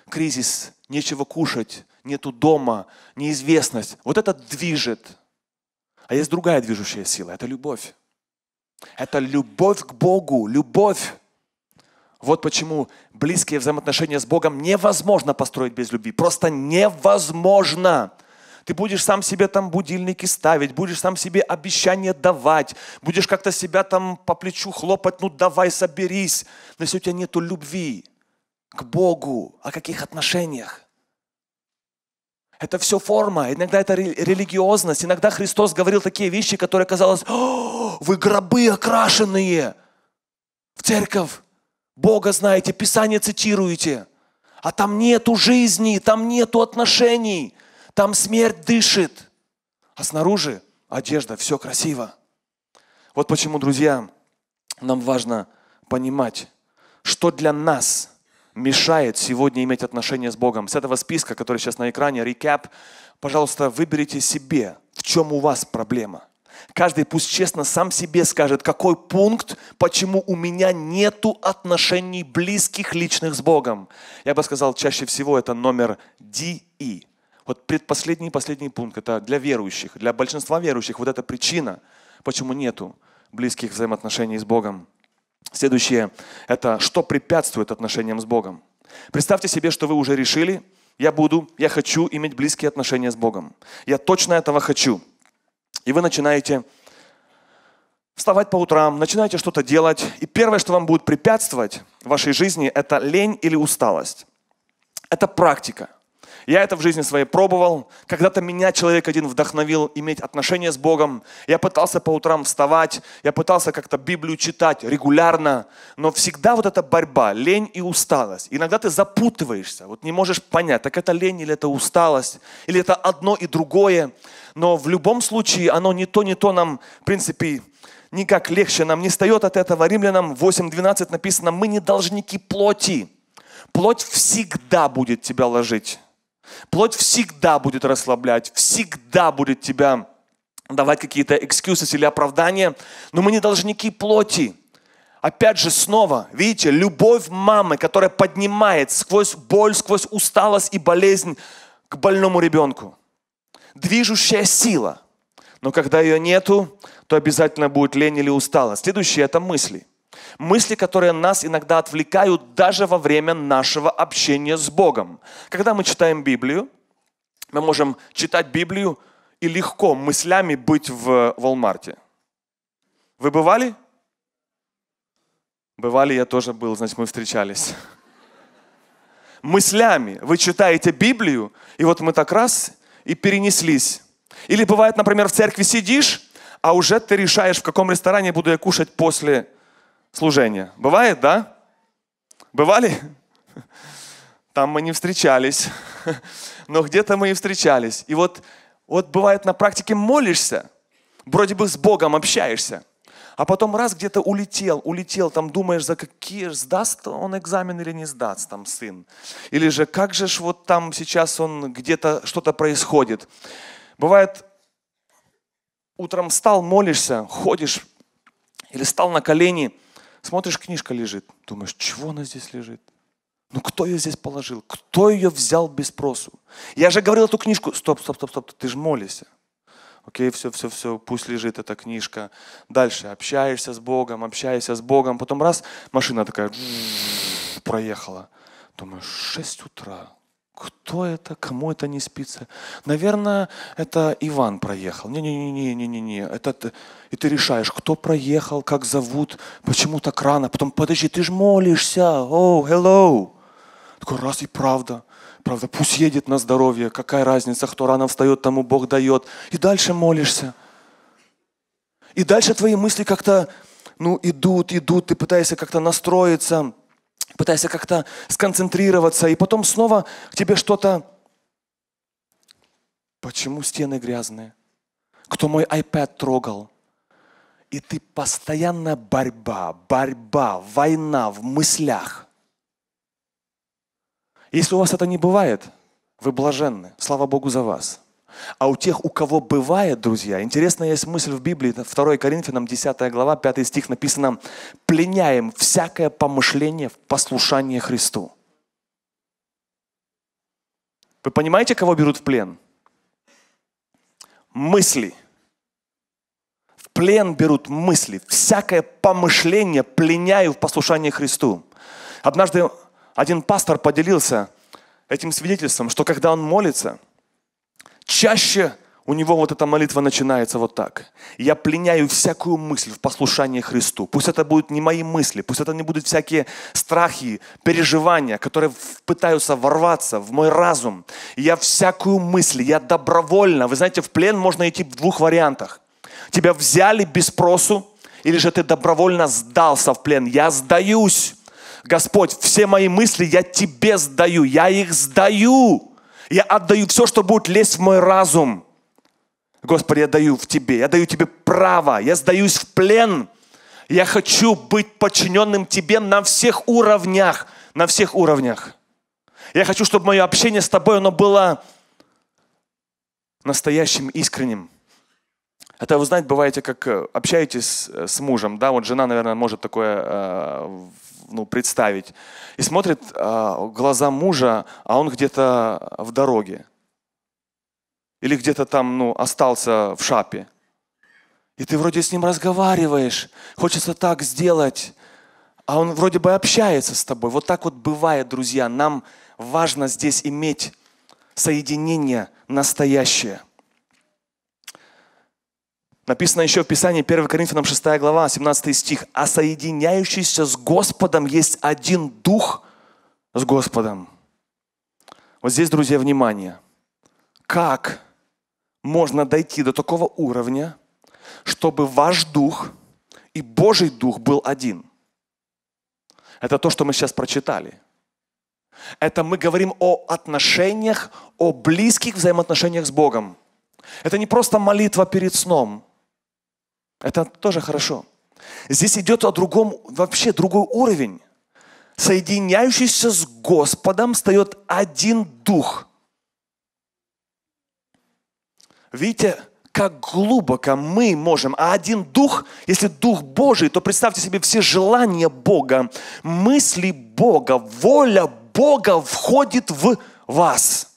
кризис, нечего кушать, нету дома, неизвестность. Вот это движет. А есть другая движущая сила – это любовь. Это любовь к Богу, любовь. Вот почему близкие взаимоотношения с Богом невозможно построить без любви. Просто невозможно. Ты будешь сам себе там будильники ставить, будешь сам себе обещания давать, будешь как-то себя там по плечу хлопать, ну давай, соберись. Но если у тебя нету любви к Богу, о каких отношениях? Это все форма, иногда это религиозность, иногда Христос говорил такие вещи, которые казалось, вы гробы окрашенные в церковь. Бога знаете, Писание цитируете, а там нету жизни, там нету отношений, там смерть дышит. А снаружи одежда, все красиво. Вот почему, друзья, нам важно понимать, что для нас мешает сегодня иметь отношения с Богом. С этого списка, который сейчас на экране, рекап, пожалуйста, выберите себе, в чем у вас проблема – Каждый пусть честно сам себе скажет, какой пункт, почему у меня нету отношений близких личных с Богом. Я бы сказал, чаще всего это номер DI. Вот предпоследний последний пункт, это для верующих, для большинства верующих вот эта причина, почему нету близких взаимоотношений с Богом. Следующее – это что препятствует отношениям с Богом. Представьте себе, что вы уже решили, я буду, я хочу иметь близкие отношения с Богом. Я точно этого хочу – и вы начинаете вставать по утрам, начинаете что-то делать. И первое, что вам будет препятствовать в вашей жизни, это лень или усталость. Это практика. Я это в жизни своей пробовал. Когда-то меня человек один вдохновил иметь отношения с Богом. Я пытался по утрам вставать, я пытался как-то Библию читать регулярно, но всегда вот эта борьба, лень и усталость. Иногда ты запутываешься, вот не можешь понять, так это лень или это усталость, или это одно и другое. Но в любом случае оно не то, не то нам, в принципе, никак легче нам не встает от этого. Римлянам 8.12 написано, мы не должники плоти. Плоть всегда будет тебя ложить. Плоть всегда будет расслаблять, всегда будет тебя давать какие-то экскьюсы или оправдания, но мы не должники плоти. Опять же, снова, видите, любовь мамы, которая поднимает сквозь боль, сквозь усталость и болезнь к больному ребенку. Движущая сила. Но когда ее нету, то обязательно будет лень или усталость. Следующее – это мысли – Мысли, которые нас иногда отвлекают даже во время нашего общения с Богом. Когда мы читаем Библию, мы можем читать Библию и легко мыслями быть в Волмарте. Вы бывали? Бывали, я тоже был, значит, мы встречались. Мыслями вы читаете Библию, и вот мы так раз и перенеслись. Или бывает, например, в церкви сидишь, а уже ты решаешь, в каком ресторане буду я кушать после служение. Бывает, да? Бывали? Там мы не встречались, но где-то мы и встречались. И вот, вот бывает на практике молишься, вроде бы с Богом общаешься, а потом раз где-то улетел, улетел, там думаешь, за какие сдаст он экзамен или не сдаст там сын. Или же как же ж вот там сейчас он где-то что-то происходит. Бывает, утром встал, молишься, ходишь, или стал на колени, Смотришь, книжка лежит. Думаешь, чего она здесь лежит? Ну кто ее здесь положил? Кто ее взял без спросу? Я же говорил эту книжку. Стоп, стоп, стоп, стоп, ты же молишься. Окей, все, все, все, пусть лежит эта книжка. Дальше общаешься с Богом, общаешься с Богом. Потом раз, машина такая проехала. Думаю, 6 утра. Кто это? Кому это не спится? Наверное, это Иван проехал. Не-не-не-не-не-не. Это ты. И ты решаешь, кто проехал, как зовут, почему так рано. Потом, подожди, ты ж молишься. О, oh, hello. Такой раз и правда. Правда, пусть едет на здоровье. Какая разница, кто рано встает, тому Бог дает. И дальше молишься. И дальше твои мысли как-то ну, идут, идут, ты пытаешься как-то настроиться пытаясь как-то сконцентрироваться, и потом снова к тебе что-то... Почему стены грязные? Кто мой iPad трогал? И ты постоянная борьба, борьба, война в мыслях. Если у вас это не бывает, вы блаженны. Слава Богу за вас. А у тех, у кого бывает, друзья, интересная есть мысль в Библии, 2 Коринфянам 10 глава, 5 стих написано, пленяем всякое помышление в послушание Христу. Вы понимаете, кого берут в плен? Мысли. В плен берут мысли. Всякое помышление пленяю в послушание Христу. Однажды один пастор поделился этим свидетельством, что когда он молится, Чаще у него вот эта молитва начинается вот так. Я пленяю всякую мысль в послушании Христу. Пусть это будут не мои мысли, пусть это не будут всякие страхи, переживания, которые пытаются ворваться в мой разум. Я всякую мысль, я добровольно. Вы знаете, в плен можно идти в двух вариантах. Тебя взяли без спросу, или же ты добровольно сдался в плен. Я сдаюсь. Господь, все мои мысли я тебе сдаю, я их сдаю. Я отдаю все, что будет лезть в мой разум. Господи, я даю в Тебе, я даю Тебе право, я сдаюсь в плен. Я хочу быть подчиненным Тебе на всех уровнях, на всех уровнях. Я хочу, чтобы мое общение с Тобой, оно было настоящим, искренним. Это вы знаете, бываете, как э, общаетесь э, с мужем, да, вот жена, наверное, может такое э, ну, представить. И смотрит а, глаза мужа, а он где-то в дороге. Или где-то там ну, остался в шапе. И ты вроде с ним разговариваешь, хочется так сделать, а он вроде бы общается с тобой. Вот так вот бывает, друзья. Нам важно здесь иметь соединение настоящее – Написано еще в Писании 1 Коринфянам 6 глава, 17 стих. «А соединяющийся с Господом есть один дух с Господом». Вот здесь, друзья, внимание. Как можно дойти до такого уровня, чтобы ваш дух и Божий дух был один? Это то, что мы сейчас прочитали. Это мы говорим о отношениях, о близких взаимоотношениях с Богом. Это не просто молитва перед сном. Это тоже хорошо. Здесь идет о другом, вообще другой уровень. Соединяющийся с Господом встает один дух. Видите, как глубоко мы можем, а один дух, если дух Божий, то представьте себе все желания Бога, мысли Бога, воля Бога входит в вас.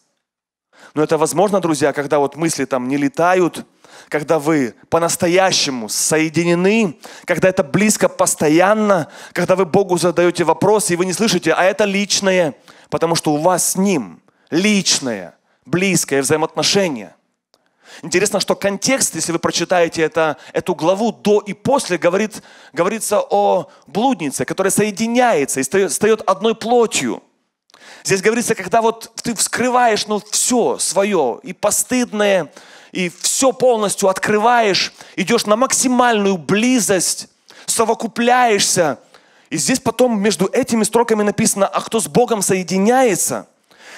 Но это возможно, друзья, когда вот мысли там не летают – когда вы по-настоящему соединены, когда это близко постоянно, когда вы Богу задаете вопросы, и вы не слышите, а это личное, потому что у вас с Ним личное, близкое взаимоотношение. Интересно, что контекст, если вы прочитаете это, эту главу до и после, говорит, говорится о блуднице, которая соединяется и стает, одной плотью. Здесь говорится, когда вот ты вскрываешь ну, все свое, и постыдное, и все полностью открываешь, идешь на максимальную близость, совокупляешься. И здесь потом между этими строками написано, а кто с Богом соединяется –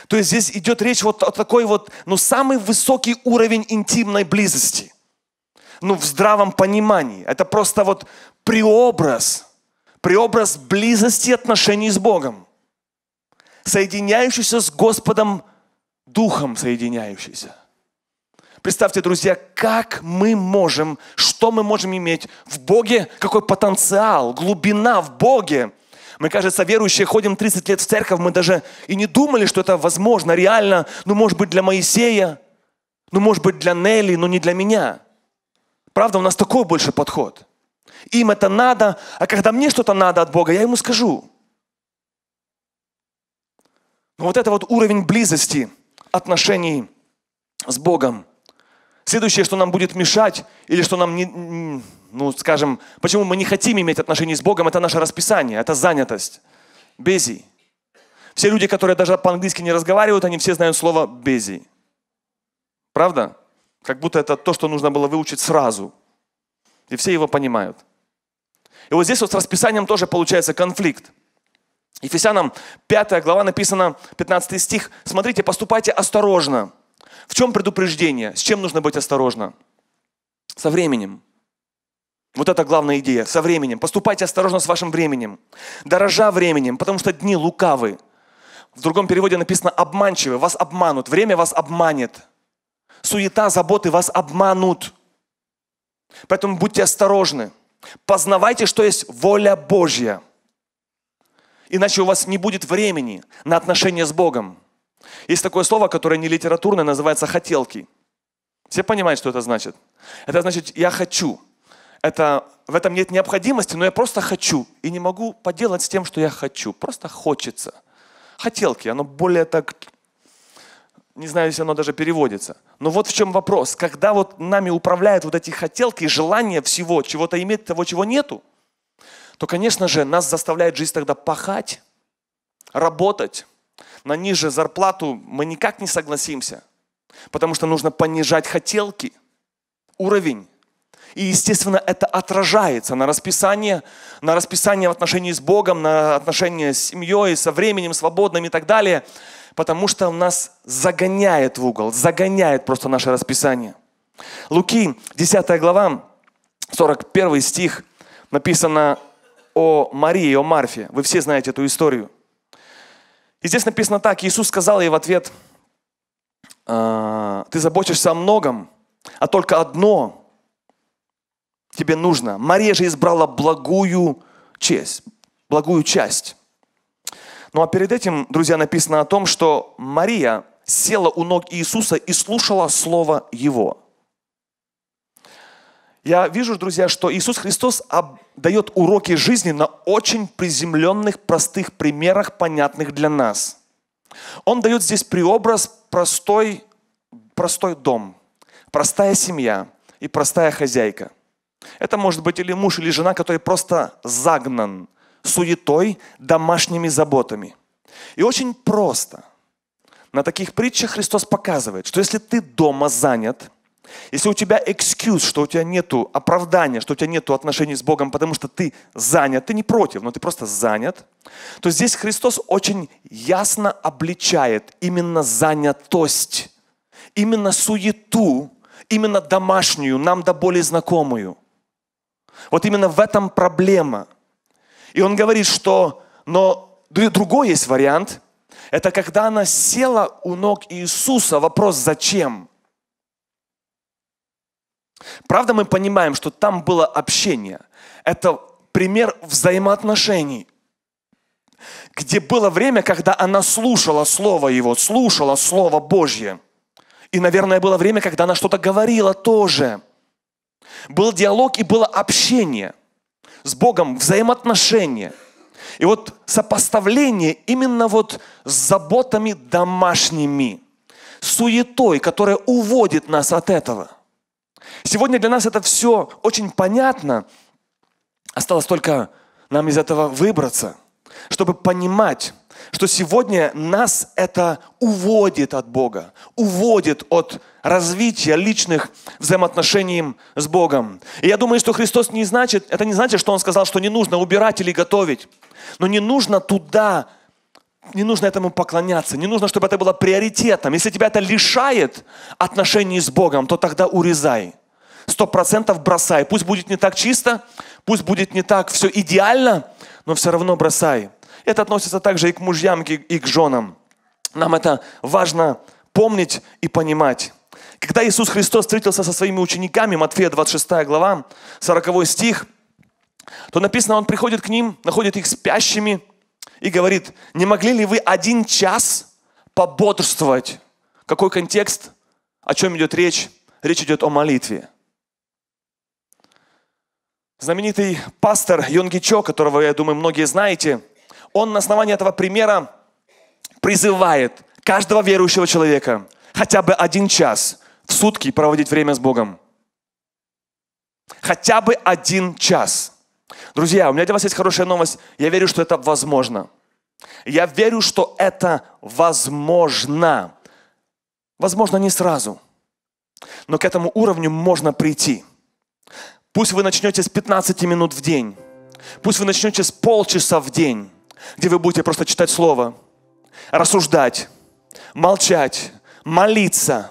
то есть здесь идет речь вот о такой вот, ну, самый высокий уровень интимной близости. Ну, в здравом понимании. Это просто вот преобраз, преобраз близости отношений с Богом, соединяющийся с Господом Духом соединяющийся. Представьте, друзья, как мы можем, что мы можем иметь в Боге, какой потенциал, глубина в Боге. Мы, кажется, верующие ходим 30 лет в церковь, мы даже и не думали, что это возможно, реально, ну, может быть, для Моисея, ну, может быть, для Нелли, но не для меня. Правда, у нас такой больше подход. Им это надо, а когда мне что-то надо от Бога, я ему скажу. Но вот это вот уровень близости отношений с Богом – Следующее, что нам будет мешать, или что нам, не, ну, скажем, почему мы не хотим иметь отношения с Богом, это наше расписание, это занятость. Бези. Все люди, которые даже по-английски не разговаривают, они все знают слово «бези». Правда? Как будто это то, что нужно было выучить сразу. И все его понимают. И вот здесь вот с расписанием тоже получается конфликт. Ефесянам 5 глава написано, 15 стих. «Смотрите, поступайте осторожно» В чем предупреждение? С чем нужно быть осторожно? Со временем. Вот это главная идея. Со временем. Поступайте осторожно с вашим временем. Дорожа временем, потому что дни лукавы. В другом переводе написано обманчивы. Вас обманут. Время вас обманет. Суета, заботы вас обманут. Поэтому будьте осторожны. Познавайте, что есть воля Божья. Иначе у вас не будет времени на отношения с Богом. Есть такое слово, которое не литературное, называется хотелки. Все понимают, что это значит? Это значит, я хочу. Это, в этом нет необходимости, но я просто хочу. И не могу поделать с тем, что я хочу. Просто хочется. Хотелки, оно более так... Не знаю, если оно даже переводится. Но вот в чем вопрос. Когда вот нами управляют вот эти хотелки, желание всего, чего-то иметь, того, чего нету, то, конечно же, нас заставляет жизнь тогда пахать, работать, на ниже зарплату мы никак не согласимся, потому что нужно понижать хотелки, уровень. И, естественно, это отражается на расписание, на расписание в отношении с Богом, на отношения с семьей, со временем, свободным и так далее, потому что у нас загоняет в угол, загоняет просто наше расписание. Луки, 10 глава, 41 стих, написано о Марии, о Марфе. Вы все знаете эту историю – и здесь написано так, Иисус сказал ей в ответ, «А, «Ты заботишься о многом, а только одно тебе нужно». Мария же избрала благую честь, благую часть. Ну а перед этим, друзья, написано о том, что Мария села у ног Иисуса и слушала слово Его. Я вижу, друзья, что Иисус Христос дает уроки жизни на очень приземленных, простых примерах, понятных для нас. Он дает здесь преобраз простой, простой дом, простая семья и простая хозяйка. Это может быть или муж, или жена, который просто загнан суетой, домашними заботами. И очень просто. На таких притчах Христос показывает, что если ты дома занят – если у тебя экскьюз, что у тебя нет оправдания, что у тебя нет отношений с Богом, потому что ты занят, ты не против, но ты просто занят, то здесь Христос очень ясно обличает именно занятость, именно суету, именно домашнюю, нам до боли знакомую. Вот именно в этом проблема. И он говорит, что, но другой есть вариант, это когда она села у ног Иисуса, вопрос «зачем?». Правда, мы понимаем, что там было общение. Это пример взаимоотношений где было время, когда она слушала Слово Его, слушала Слово Божье. И, наверное, было время, когда она что-то говорила тоже. Был диалог и было общение с Богом, взаимоотношения. И вот сопоставление именно вот с заботами домашними, суетой, которая уводит нас от этого – Сегодня для нас это все очень понятно. Осталось только нам из этого выбраться, чтобы понимать, что сегодня нас это уводит от Бога, уводит от развития личных взаимоотношений с Богом. И я думаю, что Христос не значит, это не значит, что Он сказал, что не нужно убирать или готовить, но не нужно туда, не нужно этому поклоняться, не нужно, чтобы это было приоритетом. Если тебя это лишает отношений с Богом, то тогда урезай – сто процентов бросай. Пусть будет не так чисто, пусть будет не так все идеально, но все равно бросай. Это относится также и к мужьям, и к женам. Нам это важно помнить и понимать. Когда Иисус Христос встретился со своими учениками, Матфея 26 глава, 40 стих, то написано, Он приходит к ним, находит их спящими и говорит, не могли ли вы один час пободрствовать? Какой контекст? О чем идет речь? Речь идет о молитве. Знаменитый пастор Йонги Чо, которого, я думаю, многие знаете, он на основании этого примера призывает каждого верующего человека хотя бы один час в сутки проводить время с Богом. Хотя бы один час. Друзья, у меня для вас есть хорошая новость. Я верю, что это возможно. Я верю, что это возможно. Возможно, не сразу. Но к этому уровню можно прийти. Пусть вы начнете с 15 минут в день. Пусть вы начнете с полчаса в день, где вы будете просто читать Слово, рассуждать, молчать, молиться.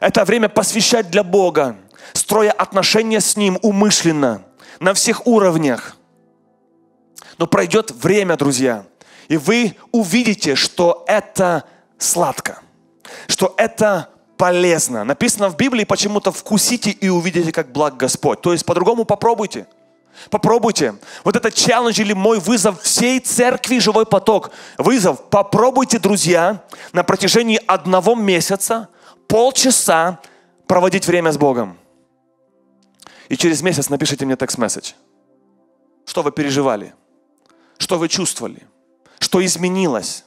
Это время посвящать для Бога, строя отношения с Ним умышленно, на всех уровнях. Но пройдет время, друзья, и вы увидите, что это сладко, что это полезно. Написано в Библии почему-то «вкусите и увидите, как благ Господь». То есть по-другому попробуйте. Попробуйте. Вот этот челлендж или мой вызов всей церкви «Живой поток». Вызов. Попробуйте, друзья, на протяжении одного месяца полчаса проводить время с Богом. И через месяц напишите мне текст-месседж. Что вы переживали? Что вы чувствовали? Что изменилось?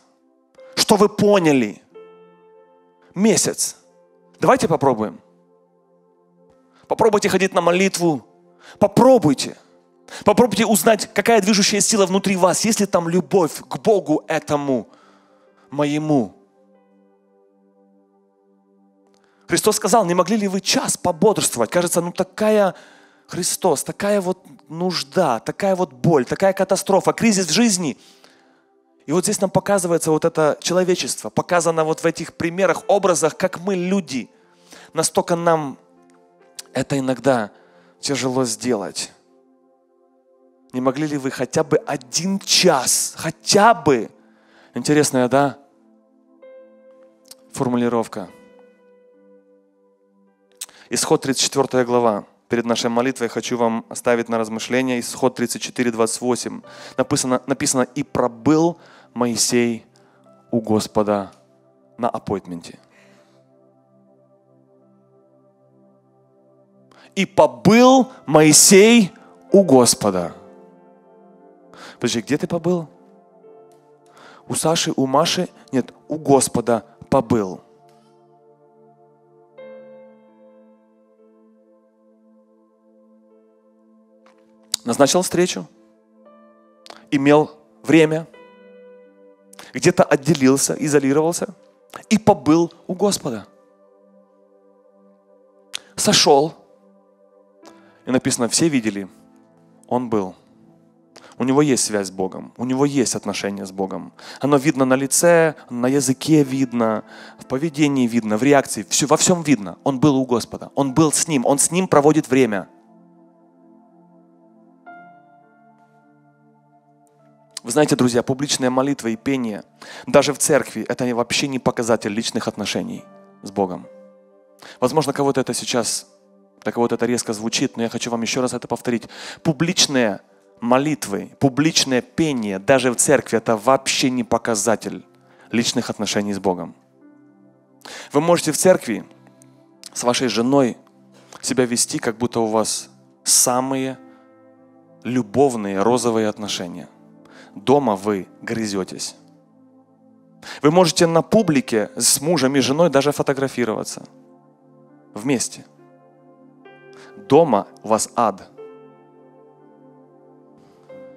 Что вы поняли? Месяц. Давайте попробуем. Попробуйте ходить на молитву. Попробуйте. Попробуйте узнать, какая движущая сила внутри вас, есть ли там любовь к Богу этому, моему. Христос сказал, не могли ли вы час пободрствовать? Кажется, ну такая Христос, такая вот нужда, такая вот боль, такая катастрофа, кризис в жизни – и вот здесь нам показывается вот это человечество, показано вот в этих примерах, образах, как мы люди. Настолько нам это иногда тяжело сделать. Не могли ли вы хотя бы один час, хотя бы, интересная, да, формулировка. Исход 34 глава. Перед нашей молитвой хочу вам оставить на размышление исход 34, 28. Написано, написано «И пробыл Моисей у Господа на аппойтменте. И побыл Моисей у Господа. Подожди, где ты побыл? У Саши, у Маши? Нет, у Господа побыл. Назначил встречу, имел время – где-то отделился, изолировался и побыл у Господа. Сошел. И написано, все видели, он был. У него есть связь с Богом, у него есть отношения с Богом. Оно видно на лице, на языке видно, в поведении видно, в реакции, все, во всем видно. Он был у Господа, он был с ним, он с ним проводит время – Вы знаете, друзья, публичная молитва и пение, даже в церкви, это вообще не показатель личных отношений с Богом. Возможно, кого-то это сейчас, для кого-то это резко звучит, но я хочу вам еще раз это повторить. Публичные молитвы, публичное пение, даже в церкви, это вообще не показатель личных отношений с Богом. Вы можете в церкви с вашей женой себя вести, как будто у вас самые любовные розовые отношения дома вы грызетесь. Вы можете на публике с мужем и женой даже фотографироваться вместе. Дома у вас ад.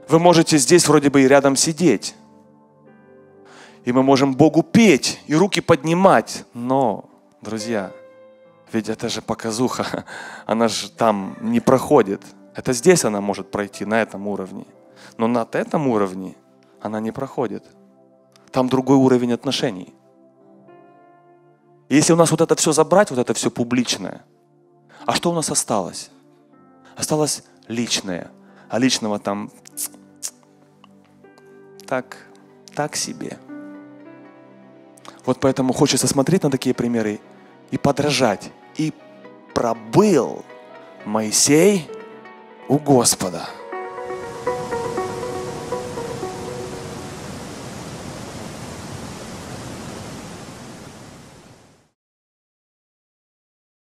Вы можете здесь вроде бы и рядом сидеть. И мы можем Богу петь и руки поднимать. Но, друзья, ведь это же показуха. Она же там не проходит. Это здесь она может пройти, на этом уровне. Но на этом уровне она не проходит. Там другой уровень отношений. Если у нас вот это все забрать, вот это все публичное, а что у нас осталось? Осталось личное. А личного там так, так себе. Вот поэтому хочется смотреть на такие примеры и подражать. И пробыл Моисей у Господа.